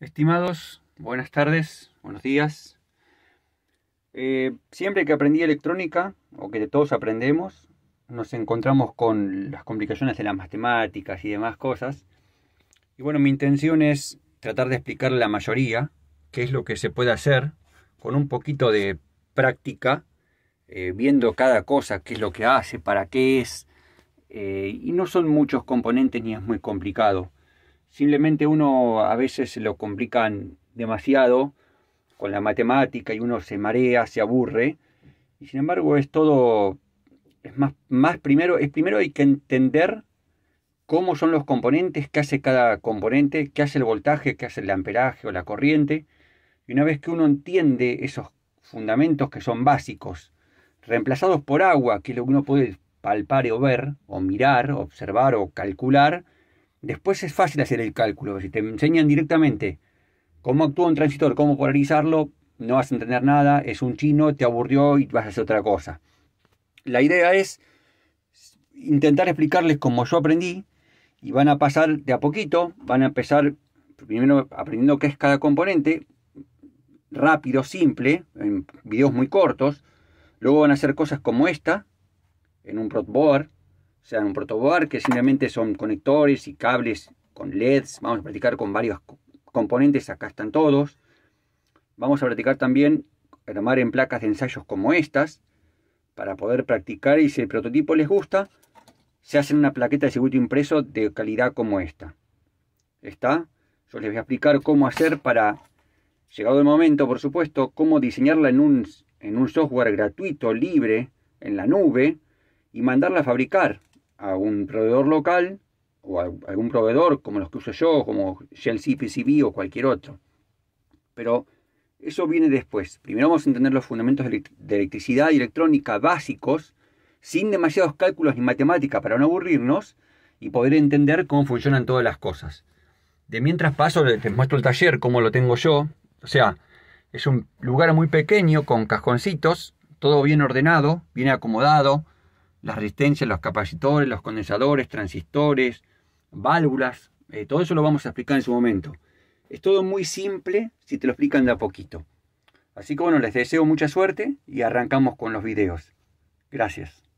Estimados, buenas tardes, buenos días. Eh, siempre que aprendí electrónica, o que todos aprendemos, nos encontramos con las complicaciones de las matemáticas y demás cosas. Y bueno, mi intención es tratar de explicar la mayoría, qué es lo que se puede hacer con un poquito de práctica, eh, viendo cada cosa, qué es lo que hace, para qué es. Eh, y no son muchos componentes ni es muy complicado. Simplemente uno a veces lo complican demasiado con la matemática y uno se marea, se aburre. Y sin embargo es todo, es más, más primero, es primero hay que entender cómo son los componentes, qué hace cada componente, qué hace el voltaje, qué hace el amperaje o la corriente. Y una vez que uno entiende esos fundamentos que son básicos, reemplazados por agua, que es lo que uno puede palpar o ver, o mirar, observar o calcular, Después es fácil hacer el cálculo. Si te enseñan directamente cómo actúa un transistor, cómo polarizarlo, no vas a entender nada, es un chino, te aburrió y vas a hacer otra cosa. La idea es intentar explicarles como yo aprendí y van a pasar de a poquito, van a empezar primero aprendiendo qué es cada componente, rápido, simple, en videos muy cortos, luego van a hacer cosas como esta, en un protoboard, o sea, un protoboard que simplemente son conectores y cables con LEDs. Vamos a practicar con varios componentes, acá están todos. Vamos a practicar también armar en placas de ensayos como estas para poder practicar y si el prototipo les gusta, se hacen una plaqueta de circuito impreso de calidad como esta. ¿Está? Yo les voy a explicar cómo hacer para, llegado el momento, por supuesto, cómo diseñarla en en un software gratuito, libre, en la nube, y mandarla a fabricar a un proveedor local o a algún proveedor como los que uso yo, como Shell CPCB o cualquier otro. Pero eso viene después. Primero vamos a entender los fundamentos de electricidad y electrónica básicos, sin demasiados cálculos ni matemática para no aburrirnos y poder entender cómo funcionan todas las cosas. De mientras paso, les muestro el taller, como lo tengo yo. O sea, es un lugar muy pequeño con cajoncitos, todo bien ordenado, bien acomodado, las resistencias, los capacitores, los condensadores, transistores, válvulas, eh, todo eso lo vamos a explicar en su momento. Es todo muy simple si te lo explican de a poquito. Así que bueno, les deseo mucha suerte y arrancamos con los videos. Gracias.